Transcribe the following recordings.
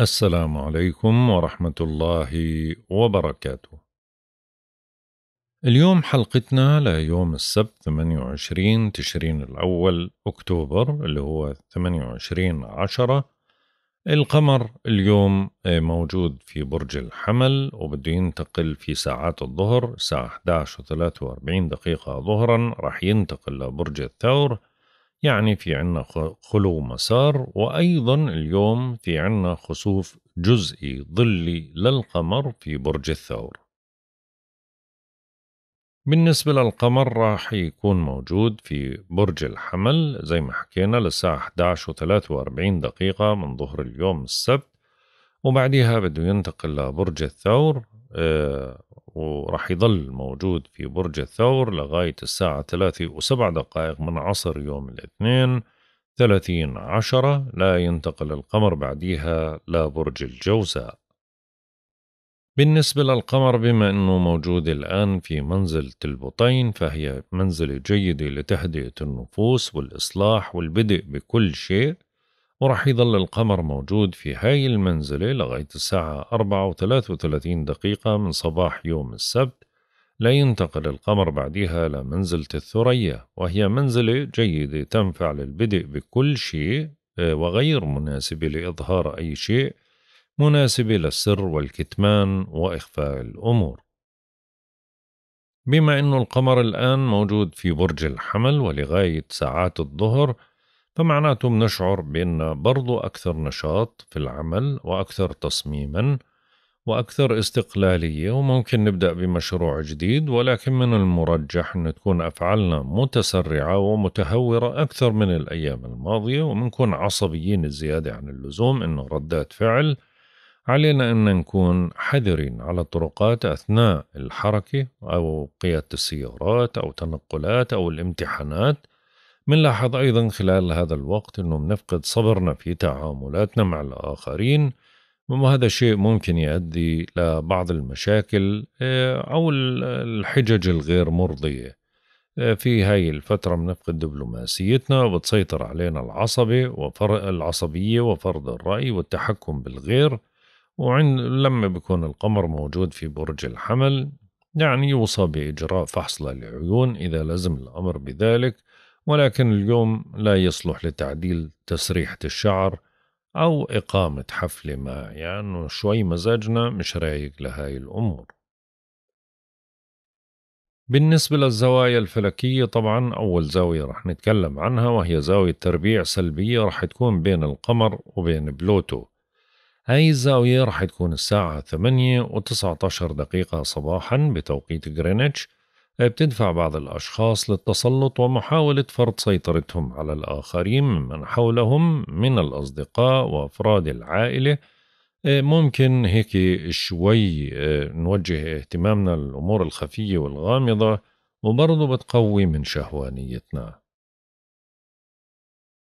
السلام عليكم ورحمة الله وبركاته. اليوم حلقتنا ليوم السبت 28 تشرين الأول أكتوبر اللي هو 28 عشرة القمر اليوم آه، موجود في برج الحمل وبده ينتقل في ساعات الظهر الساعة 11 و 43 دقيقة ظهرا راح ينتقل لبرج الثور يعني في عنا خلو مسار وأيضا اليوم في عنا خسوف جزئي ظلي للقمر في برج الثور بالنسبة للقمر راح يكون موجود في برج الحمل زي ما حكينا للساعة 11.43 دقيقة من ظهر اليوم السبت وبعديها بده ينتقل لبرج الثور آه، راح يظل موجود في برج الثور لغاية الساعة ثلاثة وسبع دقائق من عصر يوم الاثنين ثلاثين عشرة لا ينتقل القمر بعديها لبرج الجوزاء بالنسبة للقمر بما أنه موجود الآن في منزلة البطين فهي منزلة جيدة لتهدئة النفوس والإصلاح والبدء بكل شيء وراح يظل القمر موجود في هاي المنزلة لغاية الساعة أربعة وثلاث وثلاثين دقيقة من صباح يوم السبت لا ينتقل القمر بعدها لمنزلة الثريا وهي منزلة جيدة تنفع للبدء بكل شيء آه، وغير مناسبة لإظهار أي شيء مناسبة للسر والكتمان وإخفاء الأمور بما أن القمر الآن موجود في برج الحمل ولغاية ساعات الظهر فمعناته بنشعر بأن برضو أكثر نشاط في العمل وأكثر تصميما وأكثر استقلالية وممكن نبدأ بمشروع جديد ولكن من المرجح أن تكون أفعالنا متسرعة ومتهورة أكثر من الأيام الماضية ومنكون عصبيين زيادة عن اللزوم إنه ردات فعل علينا أن نكون حذرين على الطرقات أثناء الحركة أو قيادة السيارات أو تنقلات أو الامتحانات منلاحظ أيضا خلال هذا الوقت أنه بنفقد صبرنا في تعاملاتنا مع الآخرين وهذا شيء ممكن يؤدي لبعض المشاكل آه، أو الحجج الغير مرضية آه، في هاي الفترة بنفقد دبلوماسيتنا وبتسيطر علينا العصبة وفرق العصبية وفرض الرأي والتحكم بالغير وعند لما بيكون القمر موجود في برج الحمل يعني يوصى بإجراء فحص للعيون إذا لزم الأمر بذلك ولكن اليوم لا يصلح لتعديل تسريحة الشعر أو إقامة حفلة ما يعني شوي مزاجنا مش رايق لهاي الأمور بالنسبة للزوايا الفلكية طبعا أول زاوية رح نتكلم عنها وهي زاوية تربيع سلبية رح تكون بين القمر وبين بلوتو هاي الزاوية رح تكون الساعة 8 و19 دقيقة صباحا بتوقيت غرينتش بتدفع بعض الأشخاص للتسلط ومحاولة فرض سيطرتهم على الآخرين ممن حولهم من الأصدقاء وأفراد العائلة آه، ممكن هيك شوي آه، نوجه اهتمامنا للأمور الخفية والغامضة وبرضه بتقوي من شهوانيتنا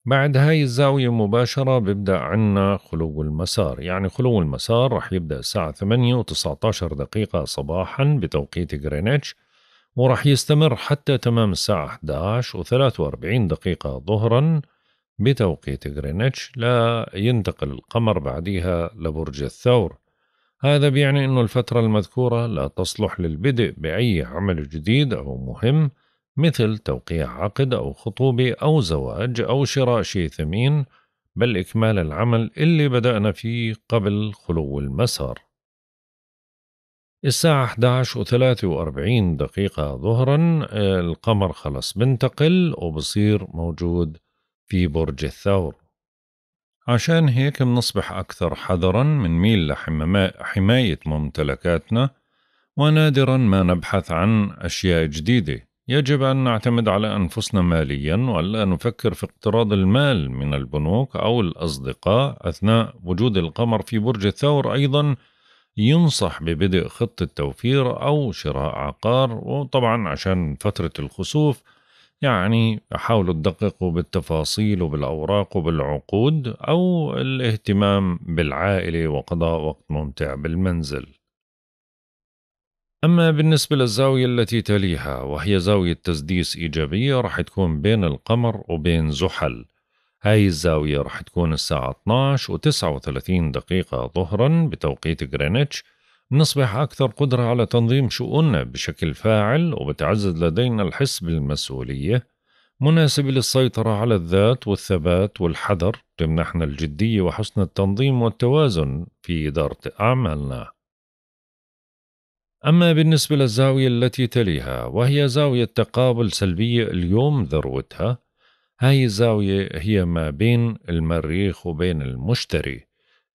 بعد هاي الزاوية مباشرة ببدأ عنا خلو المسار يعني خلو المسار رح يبدأ الساعة 8 و19 دقيقة صباحا بتوقيت غرينتش وراح يستمر حتى تمام الساعة 11 و43 دقيقة ظهرا بتوقيت غرينتش لا ينتقل القمر بعديها لبرج الثور هذا بيعني أن الفترة المذكورة لا تصلح للبدء بأي عمل جديد أو مهم مثل توقيع عقد أو خطوبة أو زواج أو شراء شيء ثمين بل إكمال العمل اللي بدأنا فيه قبل خلو المسار الساعة 11 و43 دقيقة ظهرا القمر خلص بنتقل وبصير موجود في برج الثور عشان هيك بنصبح أكثر حذرا ميل لحماية ممتلكاتنا ونادرا ما نبحث عن أشياء جديدة يجب أن نعتمد على أنفسنا ماليا ولا نفكر في اقتراض المال من البنوك أو الأصدقاء أثناء وجود القمر في برج الثور أيضا ينصح ببدء خطة توفير أو شراء عقار وطبعا عشان فترة الخسوف يعني حاولوا تدققوا بالتفاصيل وبالأوراق وبالعقود أو الاهتمام بالعائلة وقضاء وقت ممتع بالمنزل أما بالنسبة للزاوية التي تليها وهي زاوية تسديس إيجابية راح تكون بين القمر وبين زحل هاي الزاوية رح تكون الساعة 12 و39 دقيقة ظهرا بتوقيت غرينتش نصبح أكثر قدرة على تنظيم شؤوننا بشكل فاعل وبتعزز لدينا الحس بالمسؤولية مناسبة للسيطرة على الذات والثبات والحذر تمنحنا الجدية وحسن التنظيم والتوازن في إدارة أعمالنا أما بالنسبة للزاوية التي تليها وهي زاوية تقابل سلبية اليوم ذروتها هاي الزاوية هي ما بين المريخ وبين المشتري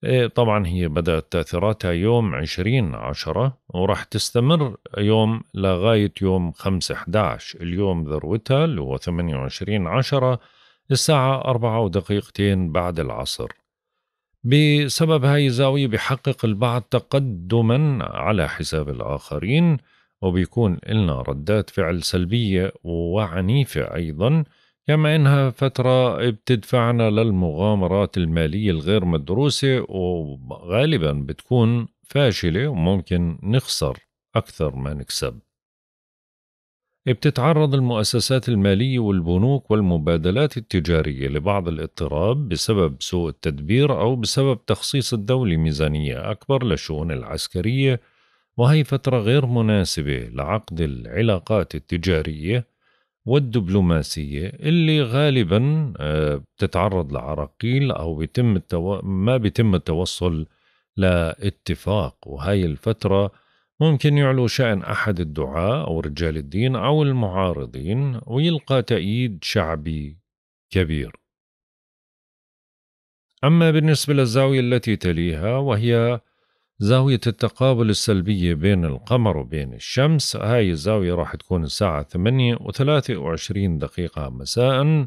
إيه، طبعا هي بدأت تأثيراتها يوم 20 عشرة وراح تستمر يوم لغاية يوم 5 11 اليوم ذروتها اللي هو 28 عشرة الساعة أربعة ودقيقتين بعد العصر بسبب هاي الزاوية بيحقق البعض تقدما على حساب الآخرين وبيكون لنا ردات فعل سلبية وعنيفة أيضاً كما انها فتره بتدفعنا للمغامرات الماليه الغير مدروسه وغالبا بتكون فاشله وممكن نخسر اكثر ما نكسب بتتعرض المؤسسات المالية والبنوك والمبادلات التجارية لبعض الاضطراب بسبب سوء التدبير أو بسبب تخصيص الدولة ميزانية أكبر للشؤون العسكرية وهي فترة غير مناسبة لعقد العلاقات التجارية والدبلوماسية اللي غالبا آه، بتتعرض لعراقيل أو بيتم التو... ما بيتم التوصل لاتفاق وهي الفترة ممكن يعلو شأن أحد الدعاة أو رجال الدين أو المعارضين ويلقى تأييد شعبي كبير أما بالنسبة للزاوية التي تليها وهي زاوية التقابل السلبية بين القمر وبين الشمس هاي الزاوية راح تكون الساعة 8 و23 دقيقة مساء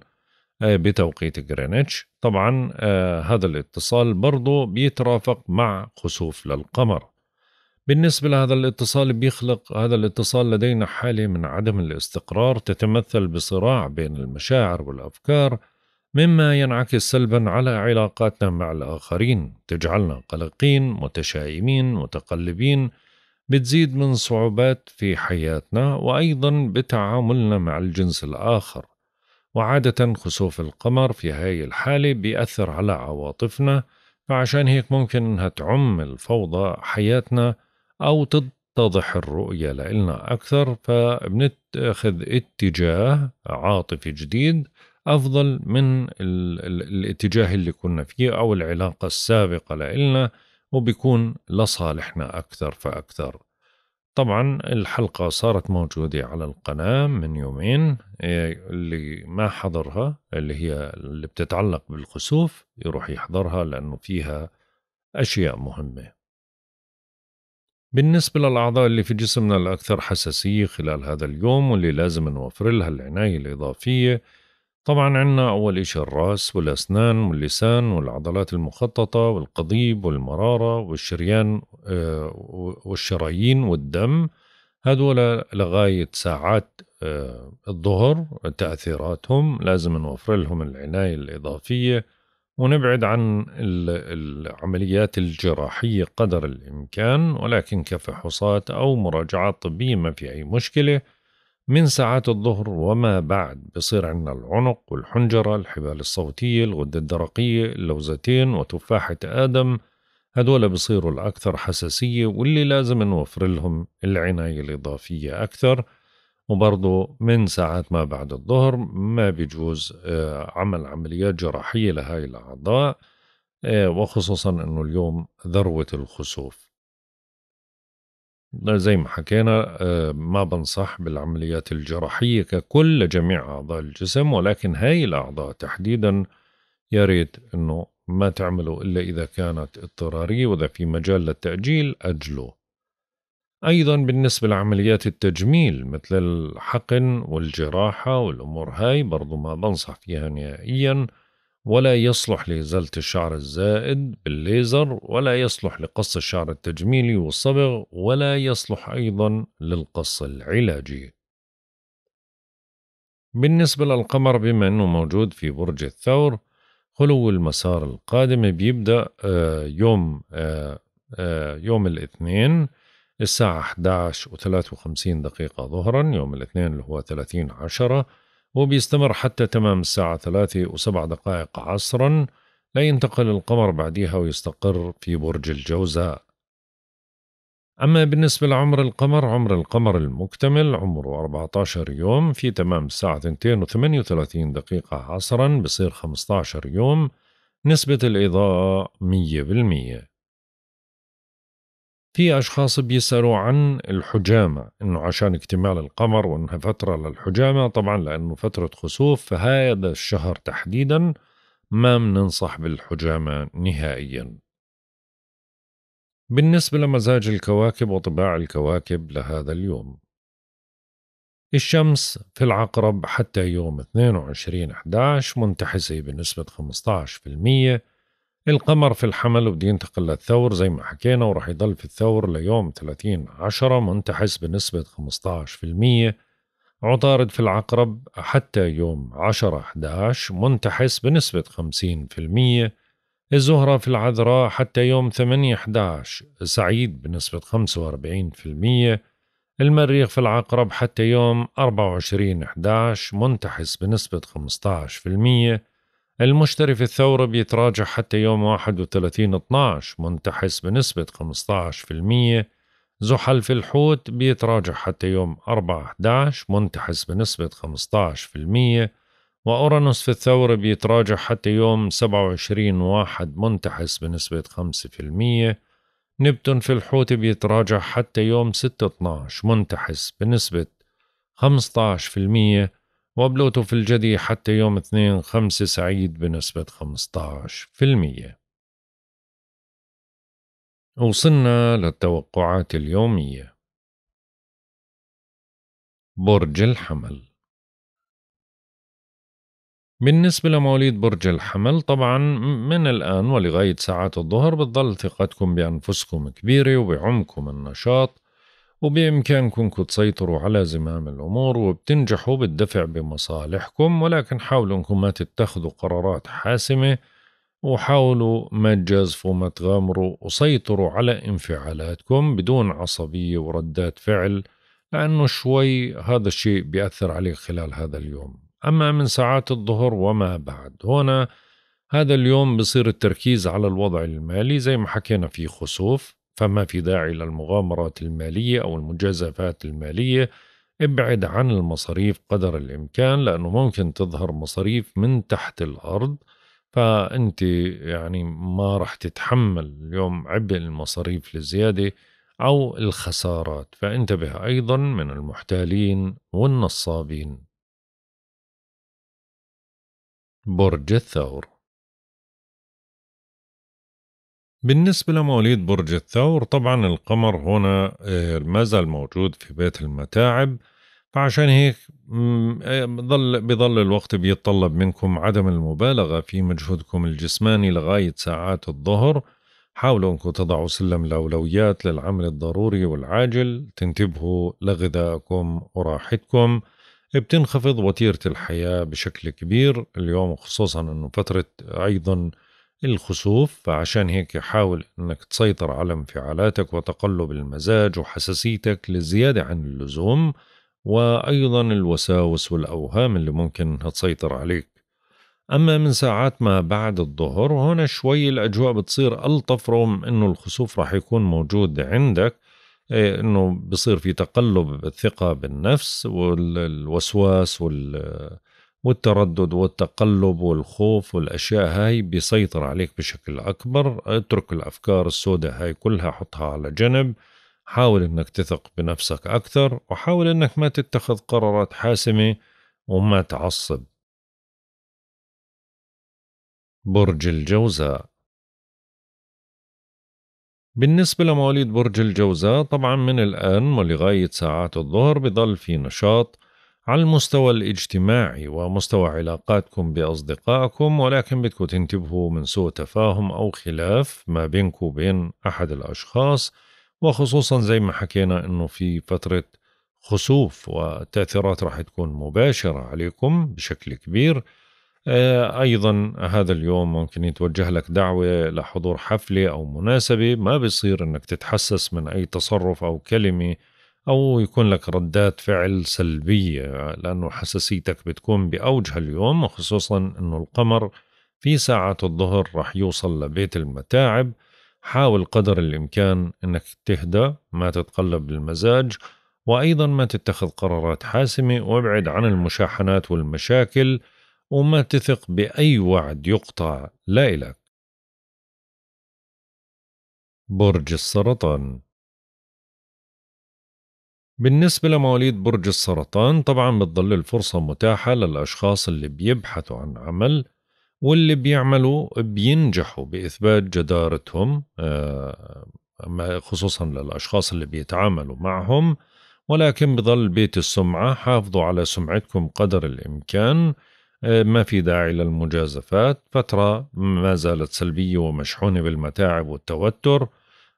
آه، بتوقيت غرينتش طبعا آه، هذا الاتصال برضو بيترافق مع خسوف للقمر بالنسبة لهذا الاتصال بيخلق هذا الاتصال لدينا حالة من عدم الاستقرار تتمثل بصراع بين المشاعر والأفكار مما ينعكس سلبا على علاقاتنا مع الآخرين تجعلنا قلقين متشائمين متقلبين بتزيد من صعوبات في حياتنا وأيضا بتعاملنا مع الجنس الآخر وعادة خسوف القمر في هاي الحالة بيأثر على عواطفنا فعشان هيك ممكن إنها تعم الفوضى حياتنا أو تتضح الرؤية لإلنا أكثر فبنتخذ اتجاه عاطفي جديد افضل من الاتجاه اللي كنا فيه او العلاقه السابقه لإلنا وبيكون لصالحنا اكثر فاكثر طبعا الحلقة صارت موجودة على القناة من يومين إيه، اللي ما حضرها اللي هي اللي بتتعلق بالخسوف يروح يحضرها لأنه فيها أشياء مهمة بالنسبة للأعضاء اللي في جسمنا الأكثر حساسية خلال هذا اليوم واللي لازم نوفر لها العناية الإضافية طبعا عندنا أول إشي الرأس والأسنان واللسان والعضلات المخططة والقضيب والمرارة والشريان آه، والشرايين والدم هذول لغاية ساعات آه، الظهر تأثيراتهم لازم نوفر لهم العناية الإضافية ونبعد عن العمليات الجراحية قدر الإمكان ولكن كفحوصات أو مراجعات طبية ما في أي مشكلة من ساعات الظهر وما بعد بصير عندنا العنق والحنجرة الحبال الصوتية الغدة الدرقية اللوزتين وتفاحة آدم هدول بصيروا الأكثر حساسية واللي لازم نوفر لهم العناية الإضافية أكثر وبرضو من ساعات ما بعد الظهر ما بيجوز آه، عمل عمليات جراحية لهاي الأعضاء آه، وخصوصا أنه اليوم ذروة الخسوف زي ما حكينا آه، ما بنصح بالعمليات الجراحية ككل لجميع أعضاء الجسم ولكن هاي الأعضاء تحديدا يا ريت أنه ما تعملوا إلا إذا كانت اضطرارية وإذا في مجال للتأجيل أجله أيضا بالنسبة لعمليات التجميل مثل الحقن والجراحة والأمور هاي برضو ما بنصح فيها نهائياً ولا يصلح لإزالة الشعر الزائد بالليزر ولا يصلح لقص الشعر التجميلي والصبغ ولا يصلح أيضا للقص العلاجي بالنسبة للقمر بما أنه موجود في برج الثور خلو المسار القادم بيبدأ آه، يوم آه، آه، يوم الاثنين الساعة 11 و 53 دقيقة ظهرا يوم الاثنين اللي هو 30 عشرة وبيستمر حتى تمام الساعة ثلاثة وسبع دقائق عصرا لا ينتقل القمر بعديها ويستقر في برج الجوزاء أما بالنسبة لعمر القمر عمر القمر المكتمل عمره 14 يوم في تمام الساعة 2:38 دقيقة عصرا بصير 15 يوم نسبة الإضاءة 100% في أشخاص بيسألوا عن الحجامة إنه عشان اكتمال القمر وإنها فترة للحجامة طبعا لأنه فترة خسوف فهذا الشهر تحديدا ما بننصح بالحجامة نهائيا بالنسبة لمزاج الكواكب وطباع الكواكب لهذا اليوم الشمس في العقرب حتى يوم 22 11 منتحسة بنسبة القمر في الحمل وبدي ينتقل للثور زي ما حكينا وراح يضل في الثور ليوم 30 عشرة منتحس بنسبة 15% عطارد في العقرب حتى يوم 10 11 منتحس بنسبة 50% الزهرة في العذراء حتى يوم 8 11 سعيد بنسبة 45% المريخ في العقرب حتى يوم 24 11 منتحس بنسبة 15% المشتري في الثورة بيتراجع حتى يوم 31 12 منتحس بنسبة 15% زحل في الحوت بيتراجع حتى يوم 4 11 منتحس بنسبة 15% وأورانوس في الثورة بيتراجع حتى يوم 27 واحد منتحس بنسبة 5% نبتون في الحوت بيتراجع حتى يوم 6 12 منتحس بنسبة 15% في الجدي حتى يوم 2 5 سعيد بنسبة 15% وصلنا للتوقعات اليومية برج الحمل بالنسبة لمواليد برج الحمل طبعا من الآن ولغاية ساعات الظهر بتظل ثقتكم بأنفسكم كبيرة وبعمقكم النشاط وبإمكانكم تسيطروا على زمام الأمور وبتنجحوا بالدفع بمصالحكم ولكن حاولوا أنكم ما تتخذوا قرارات حاسمة وحاولوا ما تجازفوا ما تغامروا وسيطروا على انفعالاتكم بدون عصبية وردات فعل لأنه شوي هذا الشيء بيأثر عليك خلال هذا اليوم أما من ساعات الظهر وما بعد هنا هذا اليوم بصير التركيز على الوضع المالي زي ما حكينا في خسوف فما في داعي للمغامرات المالية أو المجازفات المالية ابعد عن المصاريف قدر الإمكان لأنه ممكن تظهر مصاريف من تحت الأرض فأنت يعني ما رح تتحمل اليوم عبء المصاريف الزيادة أو الخسارات فانتبه أيضا من المحتالين والنصابين برج الثور بالنسبة لمواليد برج الثور طبعا القمر هنا آه، ما زال موجود في بيت المتاعب فعشان هيك بضل آه، بضل الوقت بيتطلب منكم عدم المبالغة في مجهودكم الجسماني لغاية ساعات الظهر حاولوا انكم تضعوا سلم الأولويات للعمل الضروري والعاجل تنتبهوا لغذائكم وراحتكم بتنخفض وتيرة الحياة بشكل كبير اليوم خصوصا انه فترة ايضا الخسوف فعشان هيك حاول أنك تسيطر على انفعالاتك وتقلب المزاج وحساسيتك للزيادة عن اللزوم وأيضا الوساوس والأوهام اللي ممكن تسيطر عليك أما من ساعات ما بعد الظهر هنا شوي الأجواء بتصير ألطف رغم أنه الخسوف راح يكون موجود عندك إيه، أنه بصير في تقلب الثقة بالنفس والوسواس والوسواس والتردد والتقلب والخوف والأشياء هاي بيسيطر عليك بشكل أكبر اترك الأفكار السوداء هاي كلها حطها على جنب حاول أنك تثق بنفسك أكثر وحاول أنك ما تتخذ قرارات حاسمة وما تعصب برج الجوزاء بالنسبة لمواليد برج الجوزاء طبعا من الآن ولغاية ساعات الظهر بضل في نشاط على المستوى الاجتماعي ومستوى علاقاتكم بأصدقائكم ولكن بدكم تنتبهوا من سوء تفاهم أو خلاف ما بينكم وبين أحد الأشخاص وخصوصا زي ما حكينا أنه في فترة خسوف والتأثيرات راح تكون مباشرة عليكم بشكل كبير آه، أيضا هذا اليوم ممكن يتوجه لك دعوة لحضور حفلة أو مناسبة ما بيصير أنك تتحسس من أي تصرف أو كلمة أو يكون لك ردات فعل سلبية لأنه حساسيتك بتكون بأوجها اليوم وخصوصا أنه القمر في ساعة الظهر رح يوصل لبيت المتاعب حاول قدر الإمكان أنك تهدى ما تتقلب المزاج وأيضا ما تتخذ قرارات حاسمة وابعد عن المشاحنات والمشاكل وما تثق بأي وعد يقطع لا إلك برج السرطان بالنسبة لمواليد برج السرطان طبعا بتضل الفرصة متاحة للأشخاص اللي بيبحثوا عن عمل واللي بيعملوا بينجحوا بإثبات جدارتهم آه، خصوصا للأشخاص اللي بيتعاملوا معهم ولكن بضل بيت السمعة حافظوا على سمعتكم قدر الإمكان آه، ما في داعي للمجازفات فترة ما زالت سلبية ومشحونة بالمتاعب والتوتر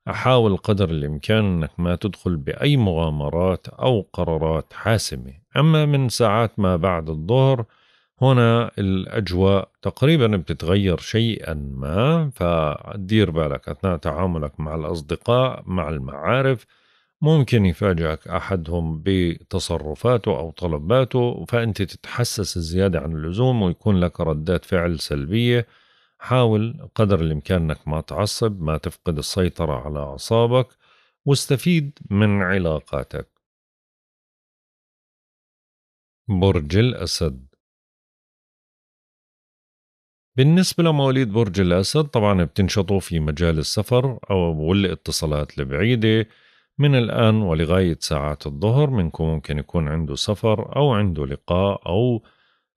أحاول قدر الإمكان أنك ما تدخل بأي مغامرات أو قرارات حاسمة أما من ساعات ما بعد الظهر هنا الأجواء تقريبا بتتغير شيئا ما فدير بالك أثناء تعاملك مع الأصدقاء مع المعارف ممكن يفاجئك أحدهم بتصرفاته أو طلباته فأنت تتحسس زيادة عن اللزوم ويكون لك ردات فعل سلبية حاول قدر الإمكان أنك ما تعصب ما تفقد السيطرة على أعصابك واستفيد من علاقاتك برج الأسد بالنسبة لمواليد برج الأسد طبعا بتنشطوا في مجال السفر أو والاتصالات البعيدة من الآن ولغاية ساعات الظهر منكم ممكن يكون عنده سفر أو عنده لقاء أو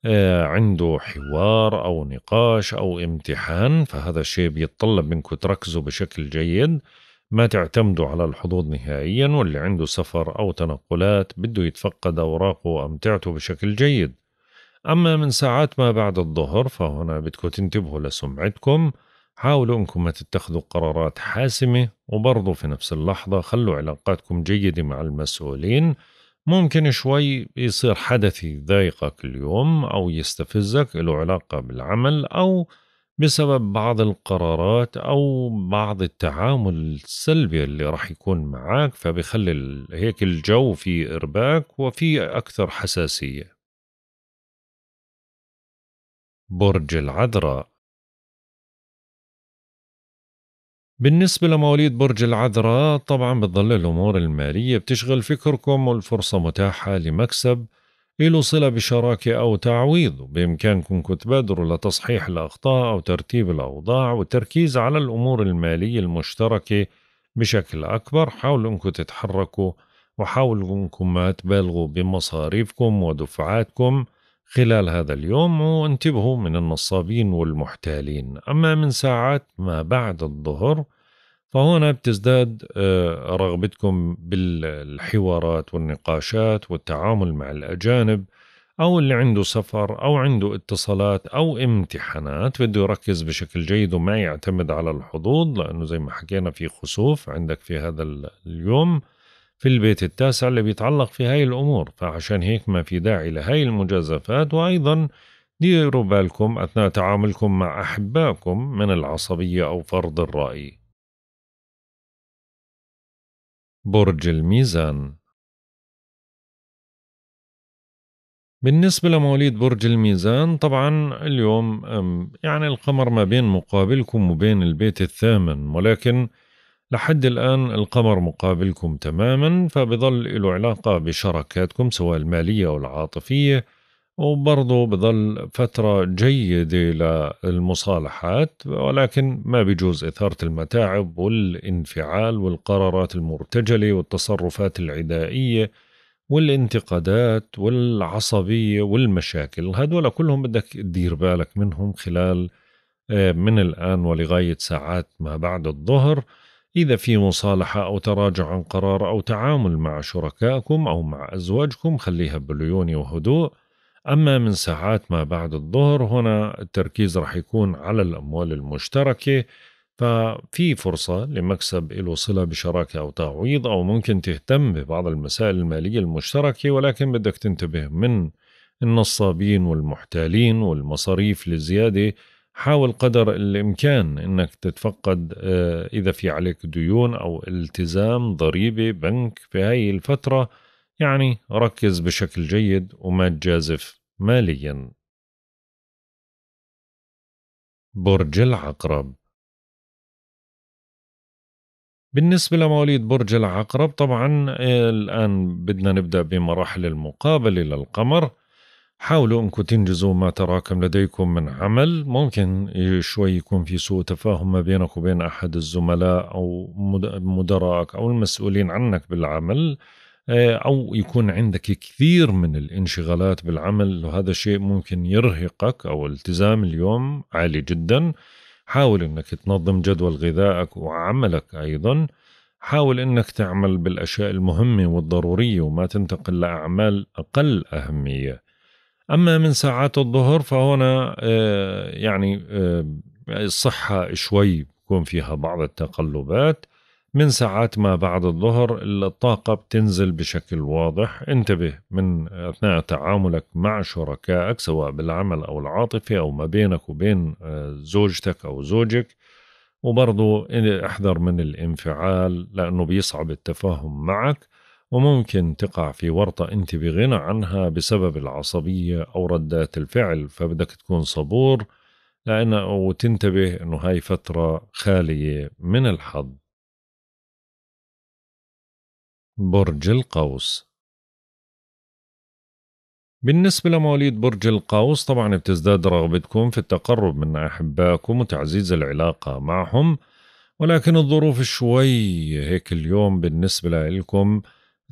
آه، عنده حوار أو نقاش أو امتحان فهذا الشيء بيتطلب منكم تركزوا بشكل جيد ما تعتمدوا على الحظوظ نهائيا واللي عنده سفر أو تنقلات بده يتفقد أوراقه وأمتعته بشكل جيد أما من ساعات ما بعد الظهر فهنا بدكم تنتبهوا لسمعتكم حاولوا أنكم ما تتخذوا قرارات حاسمة وبرضو في نفس اللحظة خلوا علاقاتكم جيدة مع المسؤولين ممكن شوي يصير حدث يضايقك اليوم أو يستفزك له علاقة بالعمل أو بسبب بعض القرارات أو بعض التعامل السلبي اللي راح يكون معاك فبيخلي هيك الجو في إرباك وفي أكثر حساسية برج العذراء بالنسبة لمواليد برج العذراء طبعا بتظل الأمور المالية بتشغل فكركم والفرصة متاحة لمكسب إلو صلة بشراكة أو تعويض بإمكانكم تبادروا لتصحيح الأخطاء أو ترتيب الأوضاع والتركيز على الأمور المالية المشتركة بشكل أكبر حاولوا أنكم تتحركوا وحاولوا أنكم ما تبالغوا بمصاريفكم ودفعاتكم خلال هذا اليوم وانتبهوا من النصابين والمحتالين أما من ساعات ما بعد الظهر فهنا بتزداد آه، رغبتكم بالحوارات والنقاشات والتعامل مع الأجانب أو اللي عنده سفر أو عنده اتصالات أو امتحانات بده يركز بشكل جيد وما يعتمد على الحظوظ لأنه زي ما حكينا في خسوف عندك في هذا اليوم في البيت التاسع اللي بيتعلق في هاي الأمور فعشان هيك ما في داعي لهاي المجازفات وأيضا ديروا بالكم أثناء تعاملكم مع أحبائكم من العصبية أو فرض الرأي برج الميزان بالنسبة لمواليد برج الميزان طبعا اليوم يعني القمر ما بين مقابلكم وبين البيت الثامن ولكن لحد الآن القمر مقابلكم تماما فبظل له علاقة بشراكاتكم سواء المالية أو العاطفية وبرضه بظل فترة جيدة للمصالحات ولكن ما بيجوز إثارة المتاعب والانفعال والقرارات المرتجلة والتصرفات العدائية والانتقادات والعصبية والمشاكل هدول كلهم بدك تدير بالك منهم خلال آه، من الآن ولغاية ساعات ما بعد الظهر إذا في مصالحة أو تراجع عن قرار أو تعامل مع شركائكم أو مع أزواجكم خليها بليونة وهدوء أما من ساعات ما بعد الظهر هنا التركيز رح يكون على الأموال المشتركة ففي فرصة لمكسب له صلة بشراكة أو تعويض أو ممكن تهتم ببعض المسائل المالية المشتركة ولكن بدك تنتبه من النصابين والمحتالين والمصاريف للزياده حاول قدر الامكان انك تتفقد آه، اذا في عليك ديون او التزام ضريبه بنك في هاي الفتره يعني ركز بشكل جيد وما تجازف ماليا برج العقرب بالنسبة لمواليد برج العقرب طبعا آه، الآن بدنا نبدأ بمراحل المقابلة للقمر حاولوا انكم تنجزوا ما تراكم لديكم من عمل ممكن شوي يكون في سوء تفاهم ما بينك وبين احد الزملاء او مدراءك او المسؤولين عنك بالعمل آه، او يكون عندك كثير من الانشغالات بالعمل وهذا شيء ممكن يرهقك او التزام اليوم عالي جدا حاول انك تنظم جدول غذائك وعملك ايضا حاول انك تعمل بالاشياء المهمه والضروريه وما تنتقل لاعمال اقل اهميه أما من ساعات الظهر فهنا آه، يعني آه، الصحة شوي بكون فيها بعض التقلبات من ساعات ما بعد الظهر الطاقة بتنزل بشكل واضح انتبه من أثناء تعاملك مع شركائك سواء بالعمل أو العاطفة أو ما بينك وبين آه، زوجتك أو زوجك وبرضو احذر من الانفعال لأنه بيصعب التفاهم معك وممكن تقع في ورطة أنت بغنى عنها بسبب العصبية أو ردات الفعل فبدك تكون صبور لأن وتنتبه أنه هاي فترة خالية من الحظ برج القوس بالنسبة لمواليد برج القوس طبعا بتزداد رغبتكم في التقرب من أحبائكم وتعزيز العلاقة معهم ولكن الظروف شوي هيك اليوم بالنسبة لكم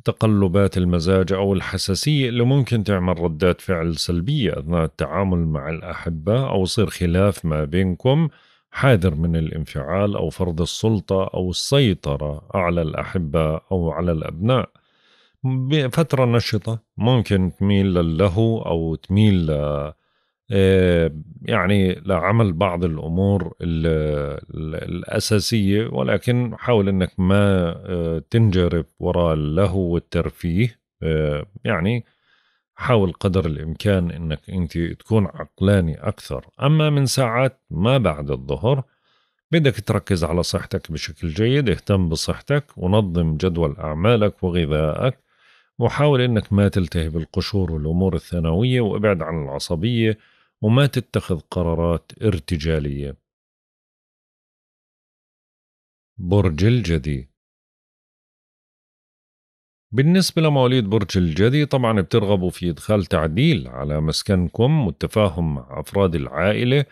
تقلبات المزاج او الحساسيه اللي ممكن تعمل ردات فعل سلبيه اثناء التعامل مع الاحبه او يصير خلاف ما بينكم حاذر من الانفعال او فرض السلطه او السيطره على الاحبه او على الابناء بفتره نشطه ممكن تميل للهو او تميل آه، يعني لعمل بعض الامور الاساسيه ولكن حاول انك ما آه، تنجرف وراء اللهو والترفيه آه، يعني حاول قدر الامكان انك انت تكون عقلاني اكثر اما من ساعات ما بعد الظهر بدك تركز على صحتك بشكل جيد اهتم بصحتك ونظم جدول اعمالك وغذائك وحاول انك ما تلتهي بالقشور والامور الثانويه وابعد عن العصبيه وما تتخذ قرارات ارتجالية برج الجدي بالنسبة لمواليد برج الجدي طبعا بترغبوا في إدخال تعديل على مسكنكم والتفاهم مع أفراد العائلة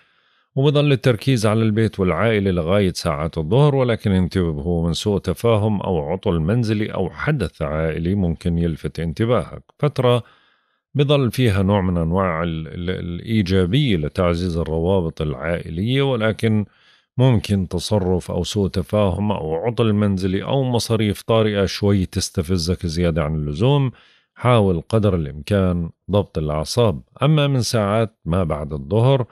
وبظل التركيز على البيت والعائلة لغاية ساعات الظهر ولكن انتبهوا من سوء تفاهم أو عطل منزلي أو حدث عائلي ممكن يلفت انتباهك فترة بظل فيها نوع من انواع الايجابيه لتعزيز الروابط العائليه ولكن ممكن تصرف او سوء تفاهم او عطل منزلي او مصاريف طارئه شوي تستفزك زياده عن اللزوم حاول قدر الامكان ضبط الاعصاب اما من ساعات ما بعد الظهر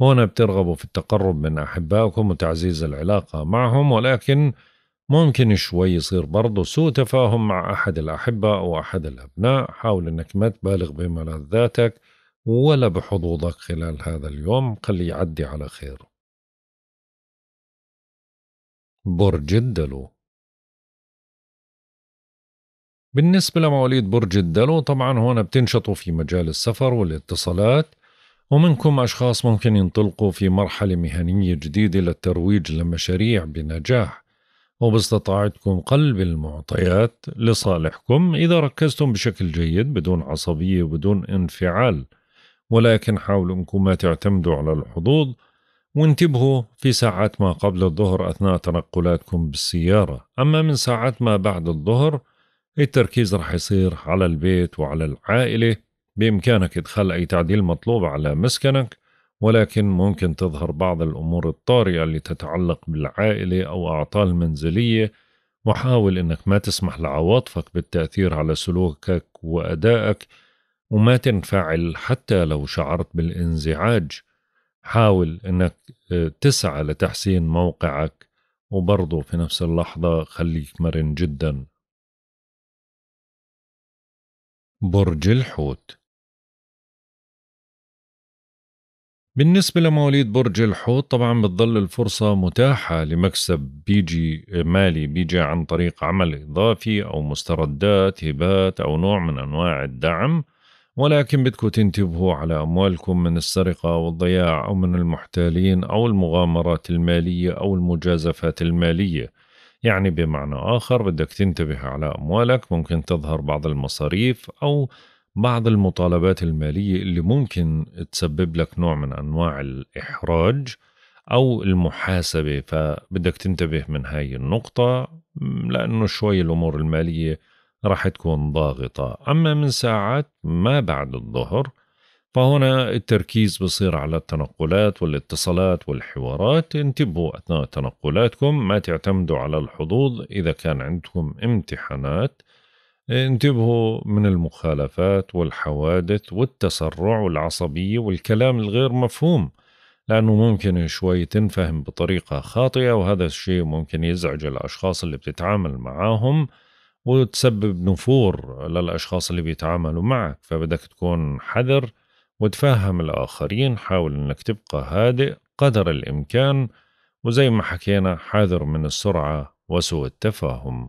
هنا بترغبوا في التقرب من احبائكم وتعزيز العلاقه معهم ولكن ممكن شوي يصير برضو سوء تفاهم مع أحد الأحبة أو أحد الأبناء حاول أنك ما تبالغ بملذاتك ولا بحظوظك خلال هذا اليوم خليه يعدي على خير برج الدلو بالنسبة لمواليد برج الدلو طبعا هون بتنشطوا في مجال السفر والاتصالات ومنكم أشخاص ممكن ينطلقوا في مرحلة مهنية جديدة للترويج لمشاريع بنجاح وباستطاعتكم قلب المعطيات لصالحكم إذا ركزتم بشكل جيد بدون عصبية وبدون انفعال ولكن حاولوا أنكم ما تعتمدوا على الحظوظ وانتبهوا في ساعات ما قبل الظهر أثناء تنقلاتكم بالسيارة أما من ساعات ما بعد الظهر التركيز رح يصير على البيت وعلى العائلة بإمكانك إدخال أي تعديل مطلوب على مسكنك ولكن ممكن تظهر بعض الأمور الطارئة اللي تتعلق بالعائلة أو أعطال منزلية وحاول إنك ما تسمح لعواطفك بالتأثير على سلوكك وأدائك وما تنفعل حتى لو شعرت بالانزعاج حاول إنك آه، تسعى لتحسين موقعك وبرضه في نفس اللحظة خليك مرن جدا برج الحوت بالنسبة لمواليد برج الحوت طبعا بتظل الفرصة متاحة لمكسب بيجي مالي بيجي عن طريق عمل إضافي أو مستردات هبات أو نوع من أنواع الدعم ولكن بدكم تنتبهوا على أموالكم من السرقة أو الضياع أو من المحتالين أو المغامرات المالية أو المجازفات المالية يعني بمعنى آخر بدك تنتبه على أموالك ممكن تظهر بعض المصاريف أو بعض المطالبات المالية اللي ممكن تسبب لك نوع من أنواع الإحراج أو المحاسبة فبدك تنتبه من هاي النقطة لأنه شوي الأمور المالية راح تكون ضاغطة أما من ساعات ما بعد الظهر فهنا التركيز بصير على التنقلات والاتصالات والحوارات انتبهوا أثناء تنقلاتكم ما تعتمدوا على الحظوظ إذا كان عندكم امتحانات انتبهوا من المخالفات والحوادث والتسرع والعصبية والكلام الغير مفهوم لأنه ممكن شوي تنفهم بطريقة خاطئة وهذا الشيء ممكن يزعج الأشخاص اللي بتتعامل معاهم وتسبب نفور للأشخاص اللي بيتعاملوا معك فبدك تكون حذر وتفهم الآخرين حاول أنك تبقى هادئ قدر الإمكان وزي ما حكينا حذر من السرعة وسوء التفاهم